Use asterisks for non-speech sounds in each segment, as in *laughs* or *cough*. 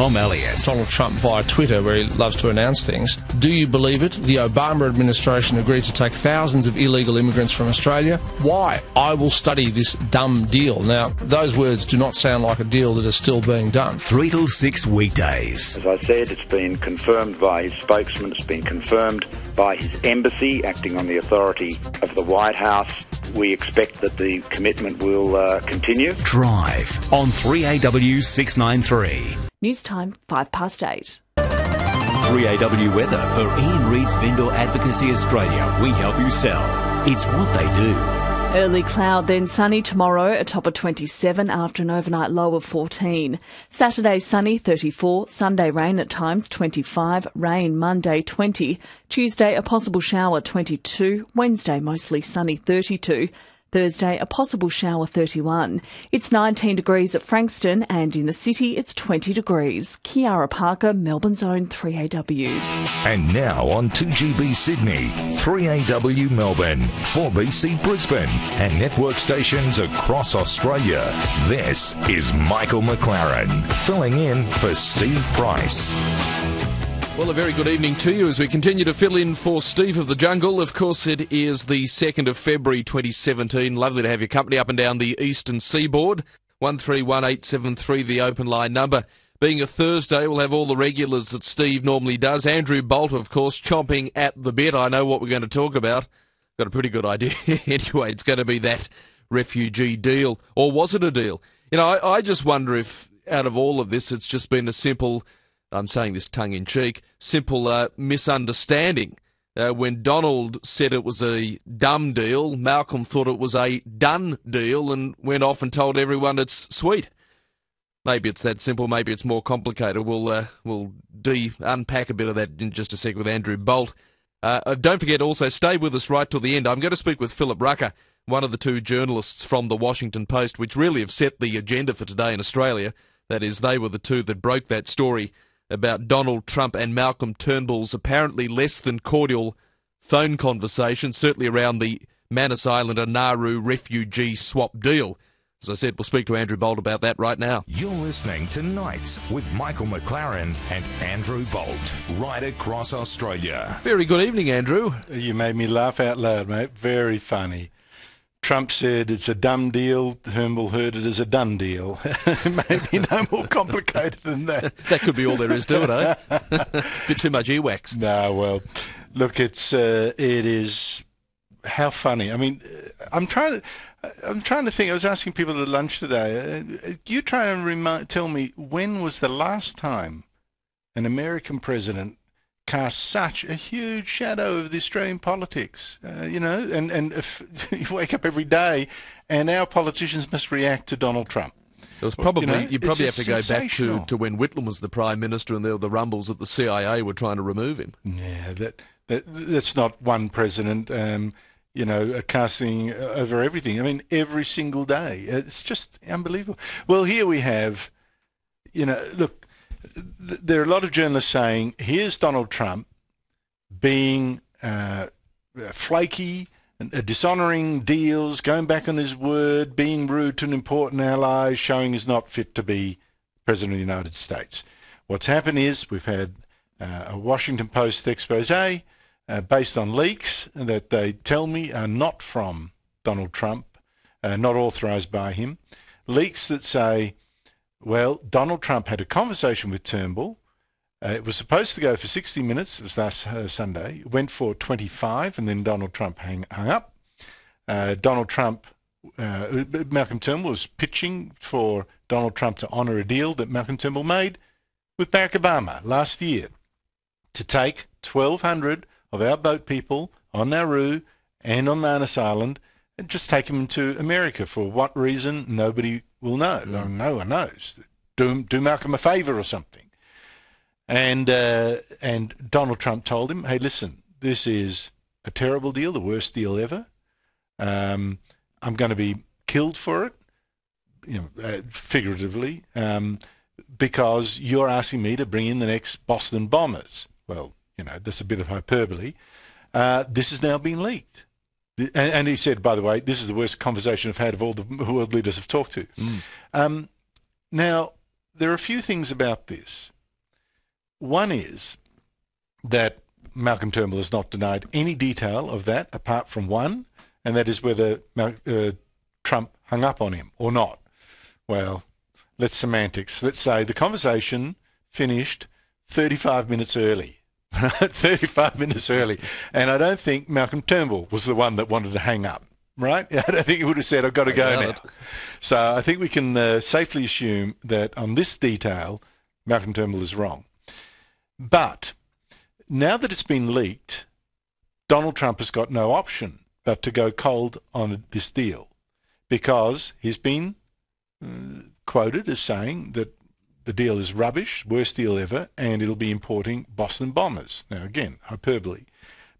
Tom Elliott. Donald Trump via Twitter, where he loves to announce things. Do you believe it? The Obama administration agreed to take thousands of illegal immigrants from Australia. Why? I will study this dumb deal. Now, those words do not sound like a deal that is still being done. Three till six weekdays. As I said, it's been confirmed by his spokesman, it's been confirmed by his embassy, acting on the authority of the White House we expect that the commitment will uh, continue. Drive on 3AW 693. News time, five past eight. 3AW Weather for Ian Reid's Vendor Advocacy Australia. We help you sell. It's what they do. Early cloud, then sunny tomorrow, a top of 27 after an overnight low of 14. Saturday sunny 34, Sunday rain at times 25, rain Monday 20, Tuesday a possible shower 22, Wednesday mostly sunny 32, Thursday, a possible shower 31. It's 19 degrees at Frankston and in the city it's 20 degrees. Kiara Parker, Melbourne's own 3AW. And now on 2GB Sydney, 3AW Melbourne, 4BC Brisbane and network stations across Australia. This is Michael McLaren filling in for Steve Price. Well, a very good evening to you as we continue to fill in for Steve of the Jungle. Of course, it is the 2nd of February 2017. Lovely to have your company up and down the eastern seaboard. 131873, the open line number. Being a Thursday, we'll have all the regulars that Steve normally does. Andrew Bolt, of course, chomping at the bit. I know what we're going to talk about. Got a pretty good idea. *laughs* anyway, it's going to be that refugee deal. Or was it a deal? You know, I, I just wonder if out of all of this, it's just been a simple I'm saying this tongue in cheek, simple uh, misunderstanding. Uh, when Donald said it was a dumb deal, Malcolm thought it was a done deal and went off and told everyone it's sweet. Maybe it's that simple. Maybe it's more complicated. We'll uh, we'll de unpack a bit of that in just a sec with Andrew Bolt. Uh, uh don't forget, also stay with us right till the end. I'm going to speak with Philip Rucker, one of the two journalists from the Washington Post, which really have set the agenda for today in Australia. That is, they were the two that broke that story about Donald Trump and Malcolm Turnbull's apparently less than cordial phone conversation, certainly around the Manus Island and Nauru refugee swap deal. As I said, we'll speak to Andrew Bolt about that right now. You're listening to Nights with Michael McLaren and Andrew Bolt, right across Australia. Very good evening, Andrew. You made me laugh out loud, mate. Very funny. Trump said it's a dumb deal. Turnbull heard it as a done deal. *laughs* Maybe no more complicated than that. *laughs* that could be all there is to it, eh? a *laughs* bit too much earwax. No, well, look, it's uh, it is how funny. I mean, uh, I'm trying to. Uh, I'm trying to think. I was asking people at lunch today. Uh, you try and remind, tell me when was the last time an American president cast such a huge shadow over the Australian politics. Uh, you know, and, and if *laughs* you wake up every day and our politicians must react to Donald Trump. It was probably you, know, you probably have to go back to, to when Whitlam was the prime minister and there were the rumbles that the CIA were trying to remove him. Yeah, that, that that's not one president. Um, you know, uh, casting uh, over everything. I mean, every single day. It's just unbelievable. Well, here we have, you know, look, there are a lot of journalists saying, here's Donald Trump being uh, flaky, dishonouring deals, going back on his word, being rude to an important ally, showing he's not fit to be President of the United States. What's happened is we've had uh, a Washington Post expose uh, based on leaks that they tell me are not from Donald Trump, uh, not authorised by him. Leaks that say well, Donald Trump had a conversation with Turnbull. Uh, it was supposed to go for 60 minutes. It was last uh, Sunday. It went for 25, and then Donald Trump hang, hung up. Uh, Donald Trump, uh, Malcolm Turnbull was pitching for Donald Trump to honour a deal that Malcolm Turnbull made with Barack Obama last year to take 1,200 of our boat people on Nauru and on Manus Island and just take him to America. For what reason? Nobody will know. Mm. No one knows. Do, do Malcolm a favor or something. And, uh, and Donald Trump told him, hey, listen, this is a terrible deal, the worst deal ever. Um, I'm going to be killed for it, you know, uh, figuratively, um, because you're asking me to bring in the next Boston bombers. Well, you know, that's a bit of hyperbole. Uh, this has now been leaked. And, and, he said, by the way, this is the worst conversation I've had of all the world leaders I've talked to. Mm. Um, now, there are a few things about this. One is that Malcolm Turnbull has not denied any detail of that apart from one, and that is whether uh, Trump hung up on him or not. Well, let's semantics. Let's say the conversation finished 35 minutes early. *laughs* 35 minutes early. And I don't think Malcolm Turnbull was the one that wanted to hang up, right? *laughs* I don't think he would have said, I've got to I go now. It. So I think we can uh, safely assume that on this detail, Malcolm Turnbull is wrong. But now that it's been leaked, Donald Trump has got no option but to go cold on this deal because he's been uh, quoted as saying that the deal is rubbish, worst deal ever, and it'll be importing Boston bombers. Now, again, hyperbole.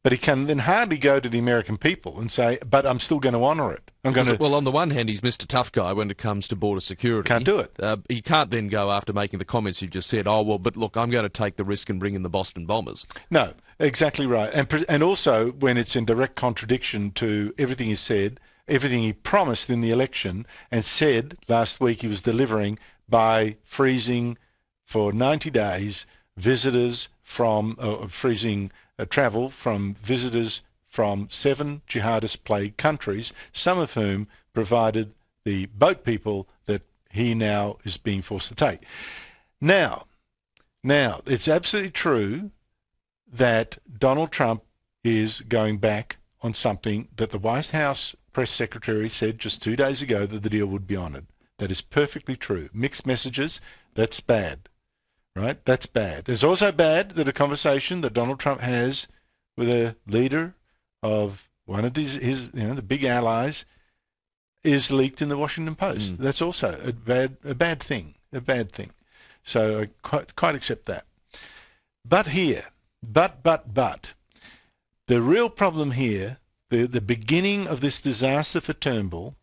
But he can then hardly go to the American people and say, but I'm still going to honour it. I'm going to... Well, on the one hand, he's Mr Tough Guy when it comes to border security. Can't do it. Uh, he can't then go after making the comments you just said, oh, well, but look, I'm going to take the risk and bring in the Boston bombers. No, exactly right. And, and also when it's in direct contradiction to everything he said, everything he promised in the election and said last week he was delivering by freezing for 90 days visitors from uh, freezing uh, travel from visitors from seven jihadist plagued countries, some of whom provided the boat people that he now is being forced to take. Now, now it's absolutely true that Donald Trump is going back on something that the White House press secretary said just two days ago that the deal would be honored. That is perfectly true. Mixed messages, that's bad. Right? That's bad. It's also bad that a conversation that Donald Trump has with a leader of one of his, his you know, the big allies is leaked in the Washington Post. Mm. That's also a bad, a bad thing. A bad thing. So I quite, quite accept that. But here, but, but, but, the real problem here, the, the beginning of this disaster for Turnbull,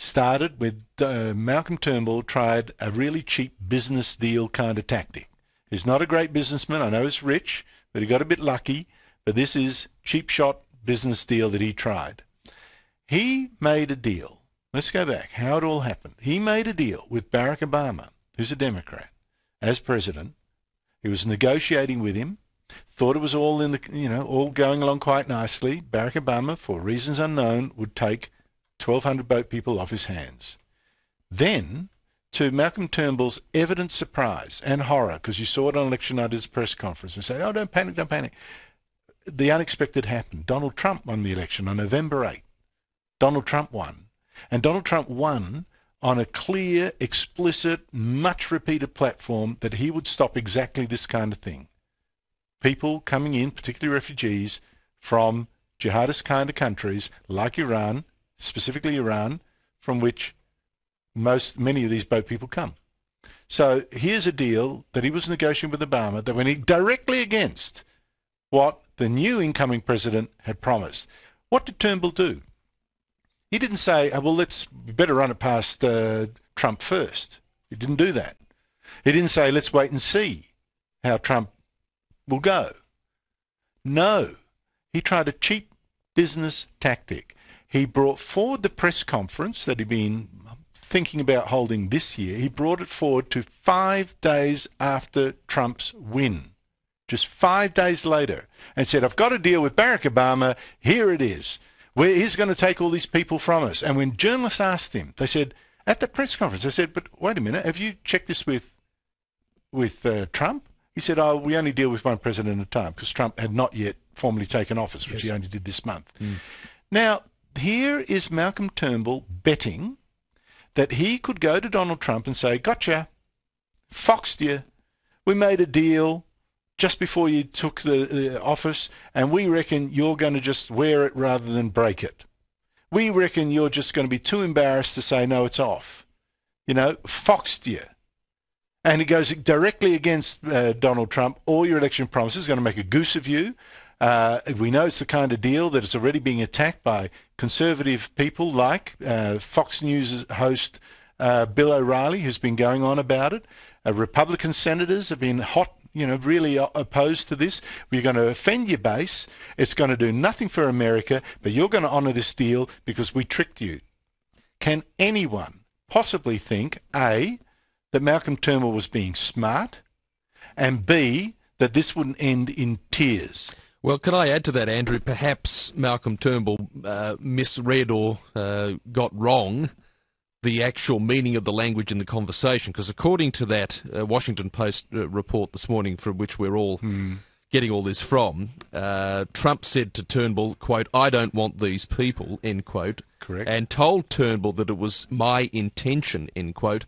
started with uh, Malcolm Turnbull tried a really cheap business deal kind of tactic. He's not a great businessman. I know he's rich, but he got a bit lucky. But this is cheap shot business deal that he tried. He made a deal. Let's go back. How it all happened. He made a deal with Barack Obama, who's a Democrat, as president. He was negotiating with him. Thought it was all in the you know all going along quite nicely. Barack Obama, for reasons unknown, would take 1,200 boat people off his hands. Then to Malcolm Turnbull's evident surprise and horror, because you saw it on election night at his press conference, and said, oh, don't panic, don't panic. The unexpected happened. Donald Trump won the election on November 8. Donald Trump won. And Donald Trump won on a clear, explicit, much repeated platform that he would stop exactly this kind of thing. People coming in, particularly refugees, from jihadist kind of countries like Iran, specifically Iran, from which most many of these boat people come. So here's a deal that he was negotiating with Obama that went directly against what the new incoming president had promised. What did Turnbull do? He didn't say, oh, well, let's better run it past uh, Trump first. He didn't do that. He didn't say, let's wait and see how Trump will go. No, he tried a cheap business tactic. He brought forward the press conference that he'd been thinking about holding this year. He brought it forward to five days after Trump's win, just five days later, and said, I've got to deal with Barack Obama. Here it he's going to take all these people from us. And when journalists asked him, they said, at the press conference, they said, but wait a minute, have you checked this with, with uh, Trump? He said, oh, we only deal with one president at a time because Trump had not yet formally taken office, which yes. he only did this month. Mm. Now, here is Malcolm Turnbull betting that he could go to Donald Trump and say, Gotcha, foxed you, we made a deal just before you took the, the office, and we reckon you're going to just wear it rather than break it. We reckon you're just going to be too embarrassed to say, No, it's off. You know, foxed you. And it goes directly against uh, Donald Trump. All your election promises going to make a goose of you. Uh, we know it's the kind of deal that is already being attacked by conservative people like uh, Fox News host uh, Bill O'Reilly, who's been going on about it. Uh, Republican senators have been hot, you know, really opposed to this. We're going to offend your base. It's going to do nothing for America, but you're going to honour this deal because we tricked you. Can anyone possibly think, A, that Malcolm Turnbull was being smart, and B, that this wouldn't end in tears? Well, can I add to that, Andrew? Perhaps Malcolm Turnbull uh, misread or uh, got wrong the actual meaning of the language in the conversation, because according to that uh, Washington Post uh, report this morning, from which we're all hmm. getting all this from, uh, Trump said to Turnbull, "quote I don't want these people," end quote, correct, and told Turnbull that it was my intention, end quote,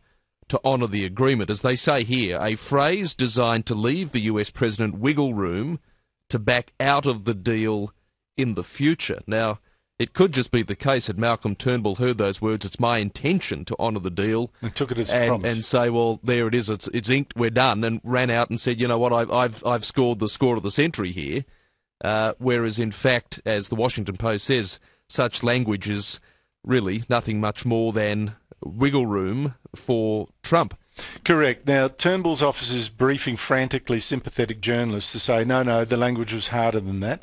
to honour the agreement, as they say here, a phrase designed to leave the U.S. president wiggle room to back out of the deal in the future. Now, it could just be the case that Malcolm Turnbull heard those words. It's my intention to honour the deal, and took it as and, a promise, and say, "Well, there it is. It's it's inked. We're done." And ran out and said, "You know what? I've I've, I've scored the score of the century here." Uh, whereas, in fact, as the Washington Post says, such language is really nothing much more than wiggle room for Trump. Correct. Now, Turnbull's office is briefing frantically sympathetic journalists to say, no, no, the language was harder than that.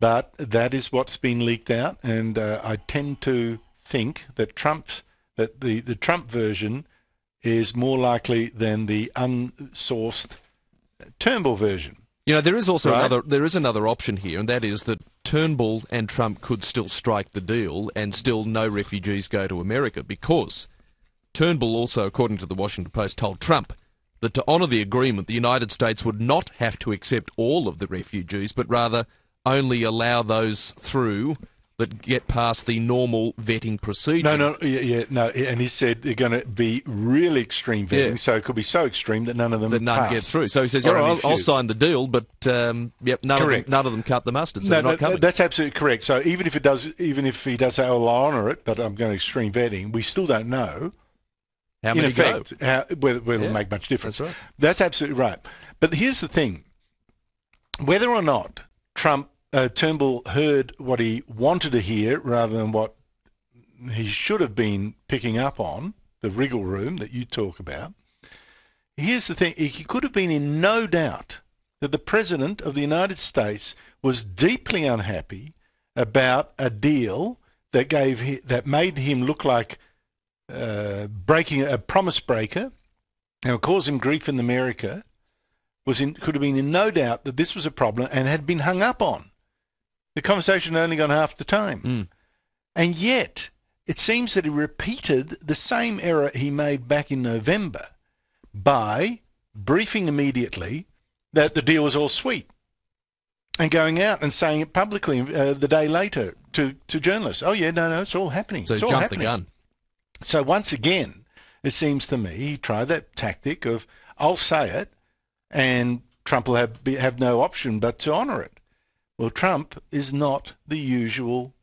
But that is what's been leaked out, and uh, I tend to think that Trump's that the, the Trump version is more likely than the unsourced Turnbull version. You know, there is also right? another there is another option here, and that is that Turnbull and Trump could still strike the deal, and still no refugees go to America because Turnbull also, according to the Washington Post, told Trump that to honour the agreement, the United States would not have to accept all of the refugees, but rather only allow those through that get past the normal vetting procedure. No, no, yeah, yeah no. And he said they're going to be really extreme vetting, yeah. so it could be so extreme that none of them that none pass. get through. So he says, "Yeah, i right, I'll, I'll sign the deal, but um, yep, none of, them, none of them cut the mustard, so no, not that, coming." That's absolutely correct. So even if it does, even if he does say, "Oh, I'll honour it, but I'm going to extreme vetting," we still don't know how in effect, how, whether, whether yeah. it'll make much difference. That's, right. That's absolutely right. But here's the thing: whether or not Trump uh, Turnbull heard what he wanted to hear rather than what he should have been picking up on, the wriggle room that you talk about. Here's the thing: he could have been in no doubt that the president of the United States was deeply unhappy about a deal that gave that made him look like uh, breaking a promise breaker and cause him grief in America was in, could have been in no doubt that this was a problem and had been hung up on. The conversation had only gone half the time. Mm. And yet, it seems that he repeated the same error he made back in November by briefing immediately that the deal was all sweet and going out and saying it publicly uh, the day later to, to journalists. Oh, yeah, no, no, it's all happening. So it's all jumped happening. the gun. So once again, it seems to me he tried that tactic of I'll say it, and Trump will have have no option but to honour it. Well, Trump is not the usual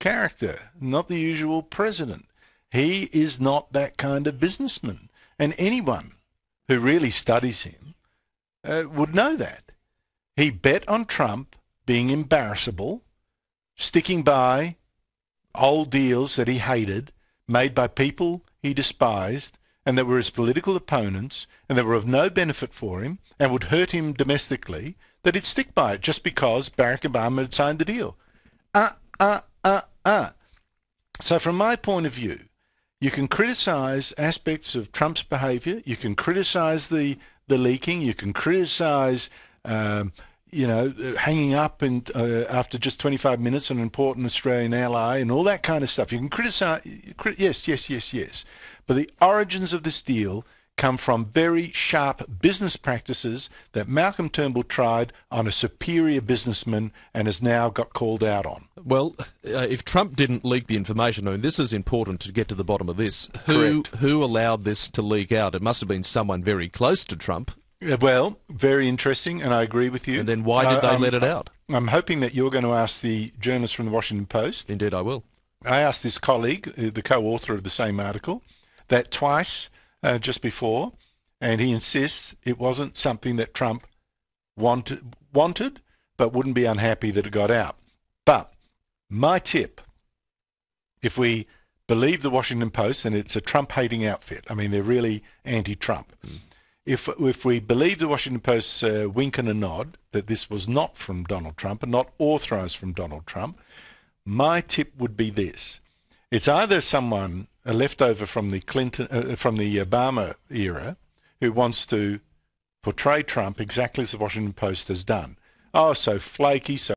character, not the usual president. He is not that kind of businessman, and anyone who really studies him uh, would know that. He bet on Trump being embarrassable, sticking by old deals that he hated made by people he despised and that were his political opponents and that were of no benefit for him and would hurt him domestically, that he'd stick by it just because Barack Obama had signed the deal. Ah, uh, ah, uh, ah, uh, ah. So from my point of view, you can criticize aspects of Trump's behavior. You can criticize the, the leaking. You can criticize um, you know, hanging up and uh, after just 25 minutes on an important Australian ally and all that kind of stuff. You can criticize, crit- yes, yes, yes, yes. But the origins of this deal come from very sharp business practices that Malcolm Turnbull tried on a superior businessman and has now got called out on. Well, uh, if Trump didn't leak the information, I mean, this is important to get to the bottom of this. Who Correct. who allowed this to leak out? It must have been someone very close to Trump well, very interesting, and I agree with you. And then why did they uh, let it out? I'm hoping that you're going to ask the journalist from the Washington Post. Indeed, I will. I asked this colleague, uh, the co author of the same article, that twice uh, just before, and he insists it wasn't something that Trump wanted, wanted, but wouldn't be unhappy that it got out. But my tip, if we believe the Washington Post, and it's a Trump hating outfit, I mean, they're really anti Trump. Mm if if we believe the Washington Post's uh, wink and a nod that this was not from Donald Trump and not authorized from Donald Trump, my tip would be this: it's either someone a leftover from the Clinton uh, from the Obama era who wants to portray Trump exactly as the Washington Post has done. Oh, so flaky, so